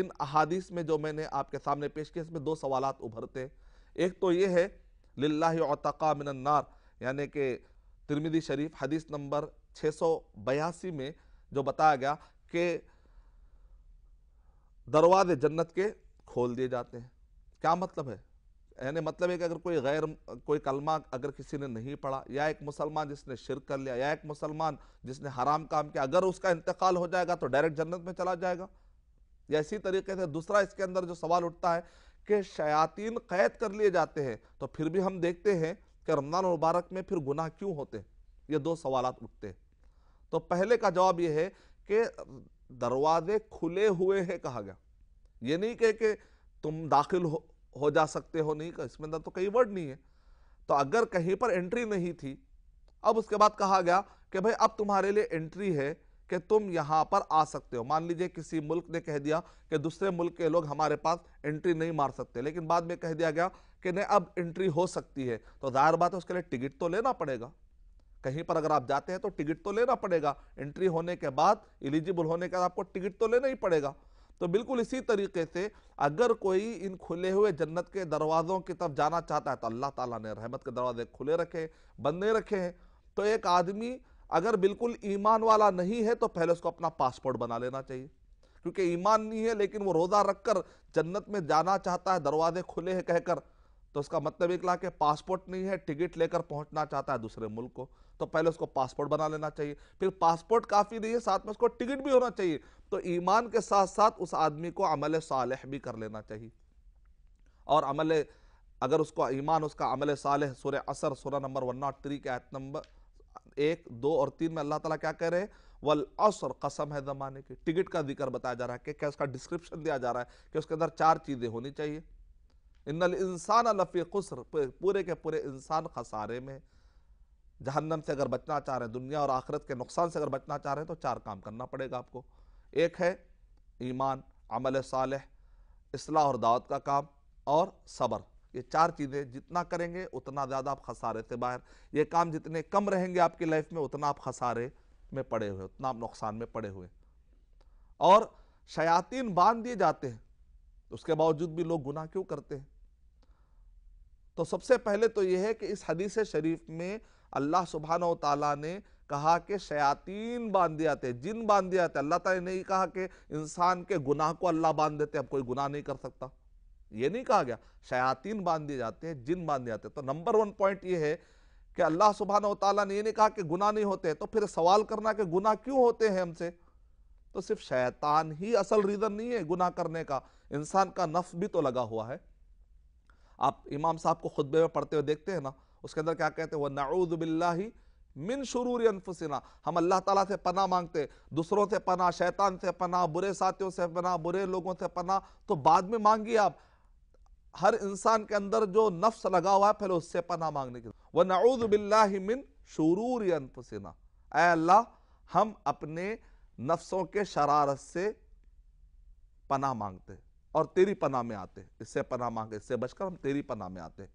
इन अहादीस में जो मैंने आपके सामने पेश किया इसमें दो सवाल उभरते हैं एक तो ये है लाला अतका मिनन्नार यानी कि तिरमिदी शरीफ हदीस नंबर छः सौ बयासी में जो बताया गया कि दरवाजे जन्नत के खोल दिए जाते हैं क्या मतलब है यानी मतलब है कि अगर कोई गैर कोई कलमा अगर किसी ने नहीं पढ़ा या एक मुसलमान जिसने शिर कर लिया या एक मुसलमान जिसने हराम काम किया अगर उसका इंतकाल हो जाएगा तो डायरेक्ट जन्नत में चला जाएगा या इसी तरीके से दूसरा इसके अंदर जो सवाल उठता है कि शयातीन कैद कर लिए जाते हैं तो फिर भी हम देखते हैं कि रमज़ान मुबारक में फिर गुनाह क्यों होते हैं ये दो सवाल उठते हैं तो पहले का जवाब यह है कि दरवाजे खुले हुए हैं कहा गया ये नहीं कहे कि तुम दाखिल हो, हो जा सकते हो नहीं कहा इसमें अंदर तो कई वर्ड नहीं है तो अगर कहीं पर एंट्री नहीं थी अब उसके बाद कहा गया कि भाई अब तुम्हारे लिए एंट्री है कि तुम यहाँ पर आ सकते हो मान लीजिए किसी मुल्क ने कह दिया कि दूसरे मुल्क के लोग हमारे पास एंट्री नहीं मार सकते लेकिन बाद में कह दिया गया कि नहीं अब एंट्री हो सकती है तो जाहिर बात है उसके लिए टिकट तो लेना पड़ेगा कहीं पर अगर आप जाते हैं तो टिकट तो लेना पड़ेगा एंट्री होने के बाद एलिजिबल होने के बाद आपको टिकट तो लेना ही पड़ेगा तो बिल्कुल इसी तरीके से अगर कोई इन खुले हुए जन्नत के दरवाज़ों की तरफ जाना चाहता है तो अल्लाह ताला ने रहमत के दरवाजे खुले रखे बंद नहीं रखे हैं तो एक आदमी अगर बिल्कुल ईमान वाला नहीं है तो पहले उसको अपना पासपोर्ट बना लेना चाहिए क्योंकि ईमान नहीं है लेकिन वो रोज़ा रखकर जन्नत में जाना चाहता है दरवाजे खुले हैं कहकर तो उसका मतलब निकला के पासपोर्ट नहीं है टिकट लेकर पहुंचना चाहता है दूसरे मुल्क को तो पहले उसको पासपोर्ट बना लेना चाहिए फिर पासपोर्ट काफ़ी नहीं है साथ में उसको टिकट भी होना चाहिए तो ईमान के साथ साथ उस आदमी को अमल साल भी कर लेना चाहिए और अमल अगर उसको ईमान उसका अमल साल सुर असर सुरह नंबर वन नॉट थ्री के आयत नंबर एक दो और तीन में अल्लाह ताला क्या कह रहे हैं वल असर कसम है ज़माने की टिकट का जिक्र बताया जा रहा है कि क्या उसका डिस्क्रिप्शन दिया जा रहा है कि उसके अंदर चार चीज़ें होनी चाहिए इन्नल इंसान लफ़ी खुसर पूरे के पूरे इंसान खसारे में जहन्नम से अगर बचना चाह रहे हैं दुनिया और आखिरत के नुकसान से अगर बचना चाह रहे हैं तो चार काम करना पड़ेगा आपको एक है ईमान अमल साल इसलाह और दावत का काम और सब्र ये चार चीज़ें जितना करेंगे उतना ज़्यादा आप खसारे से बाहर ये काम जितने कम रहेंगे आपकी लाइफ में उतना आप खसारे में पड़े हुए उतना आप नुकसान में पड़े हुए और शयातीन बांध दिए जाते हैं उसके बावजूद भी लोग गुनाह क्यों करते हैं तो सबसे पहले तो यह है कि इस हदीस शरीफ में अल्लाह सुबहान तला ने कहा कि शयातीन बांध दिया थे जिन बांध दिया थे अल्लाह ताला ने नहीं कहा कि इंसान के गुनाह को अल्लाह बांध देते अब कोई गुनाह नहीं कर सकता ये नहीं कहा गया शयातीन बांध दिए जाते हैं जिन बांध दिए जाते हैं तो नंबर वन पॉइंट ये है कि अल्लाह सुबहान तला ने ये नहीं कहा कि गुना नहीं होते तो फिर सवाल करना कि गुना क्यों होते हैं हमसे तो सिर्फ शैतान ही असल रीज़न नहीं है गुना करने का इंसान का नफ भी तो लगा हुआ है आप इमाम साहब को खुतबे में पढ़ते हुए देखते हैं ना उसके अंदर क्या कहते हैं वह नाउदबिल्ला ही मिन शुरूर अनफुसना हम अल्लाह ताला से पना मांगते दूसरों से पना शैतान से पना बुरे साथियों से पना बुरे लोगों से पना तो बाद में मांगिए आप हर इंसान के अंदर जो नफ्स लगा हुआ है पहले उससे पना मांगने की वह नऊद बिल्लामिन शुरूर अनफसिना अल्लाह हम अपने नफ्सों के शरारत से पना मांगते और तेरी पना में आते इससे पना मांगे इससे बचकर हम तेरी पना में आते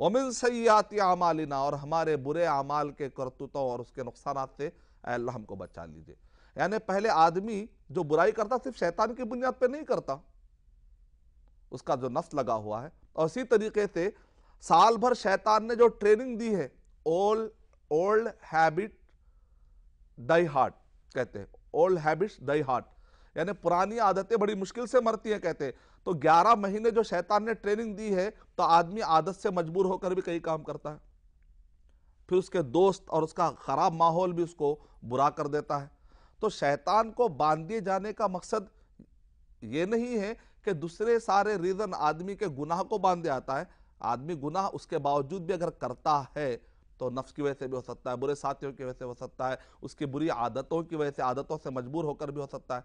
वमिन आती आमालिना और हमारे बुरे अमाल के करतूतों और उसके नुकसान से अल्लाह हमको बचा लीजिए यानी पहले आदमी जो बुराई करता सिर्फ शैतान की बुनियाद पर नहीं करता उसका जो नफ्स लगा हुआ है और इसी तरीके से साल भर शैतान ने जो ट्रेनिंग दी है ओल ओल्ड हैबिट दई हार्ट कहते हैं ओल्ड हैबिट्स दई हार्ट यानी पुरानी आदतें बड़ी मुश्किल से मरती हैं कहते हैं तो 11 महीने जो शैतान ने ट्रेनिंग दी है तो आदमी आदत से मजबूर होकर भी कई काम करता है फिर उसके दोस्त और उसका ख़राब माहौल भी उसको बुरा कर देता है तो शैतान को बांध दिए जाने का मकसद ये नहीं है कि दूसरे सारे रीज़न आदमी के गुनाह को बांध जाता है आदमी गुनाह उसके बावजूद भी अगर करता है तो नफ्स की वजह से भी हो सकता है बुरे साथियों की वजह से हो सकता है उसकी बुरी आदतों की वजह से आदतों से मजबूर होकर भी हो सकता है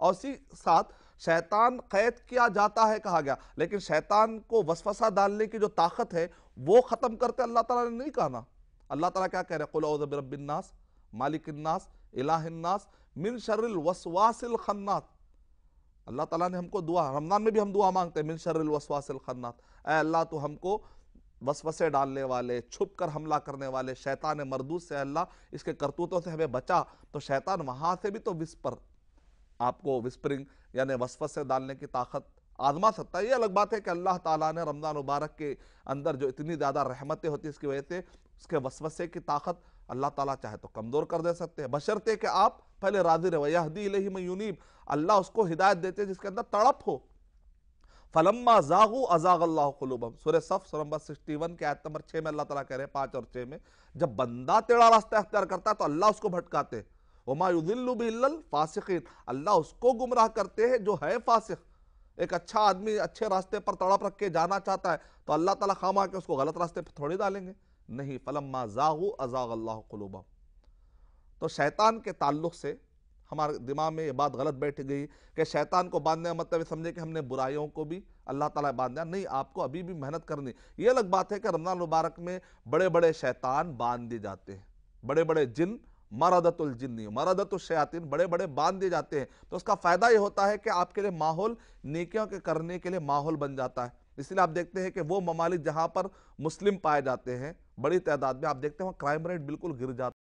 और उसी साथ शैतान कैद किया जाता है कहा गया लेकिन शैतान को वसवसा डालने की जो ताकत है वो ख़त्म करते अल्लाह ताला ने नहीं कहा अल्लाह ताला क्या कह रहे हैं रबिन्नास मालिकन्नास इलाहन्नास मिन शर्रिल वसवासिल खन्नास अल्लाह ताला ने हमको दुआ रमज़ान में भी हम दुआ मांगते हैं मिन शर्रिल शर्रवसवासलखन्नात अल्लाह तो हमको वसवसे डालने वाले छुप कर हमला करने वाले शैतान मरदूद से अल्लाह इसके करतूतों से हमें बचा तो शैतान वहाँ से भी तो विस्पर आपको विस्परिंग यानि वसवसे डालने की ताकत आजमा सकता है ये अलग बात है कि अल्लाह ताला ने रमज़ान मुबारक के अंदर जो इतनी ज़्यादा रहमतें होती इसकी वजह से उसके वसवसे की ताकत अल्लाह ताला चाहे तो कमज़ोर कर दे सकते हैं बशर्ते कि आप पहले राजी रहे यहदी इलेही मयूनीब अल्लाह उसको हिदायत देते जिसके अंदर तड़प हो फलम्मा जागू अजाग अल्लाह कलूबम सूर्य सफ नंबर सिक्सटी वन के आयत नंबर छः में अल्लाह ताला कह रहे हैं पाँच और छः में जब बंदा टेढ़ा रास्ता अख्तियार करता है तो अल्लाह उसको भटकाते हैं उमायुदिल्लुबिल्ल फासिकीन अल्लाह उसको गुमराह करते हैं जो है फासिक एक अच्छा आदमी अच्छे रास्ते पर तड़प रख के जाना चाहता है तो अल्लाह ताला खामा के उसको गलत रास्ते पर थोड़ी डालेंगे नहीं फलम्मा जाहू अजाग अल्लाह तो शैतान के ताल्लुक से हमारे दिमाग में ये बात गलत बैठ गई कि शैतान को बांधने का मतलब समझे कि हमने बुराइयों को भी अल्लाह ताला बांधना नहीं आपको अभी भी मेहनत करनी ये अलग बात है कि रमज़ान मुबारक में बड़े बड़े शैतान बांध दिए जाते हैं बड़े बड़े जिन मरदतुल जिन्नी मरदतुल शयातीन बड़े बड़े बांध दिए जाते हैं तो उसका फ़ायदा ये होता है कि आपके लिए माहौल नेकियों के करने के लिए माहौल बन जाता है इसलिए आप देखते हैं कि वो ममालिक जहाँ पर मुस्लिम पाए जाते हैं बड़ी तादाद में आप देखते हैं वहाँ क्राइम रेट बिल्कुल गिर जाता है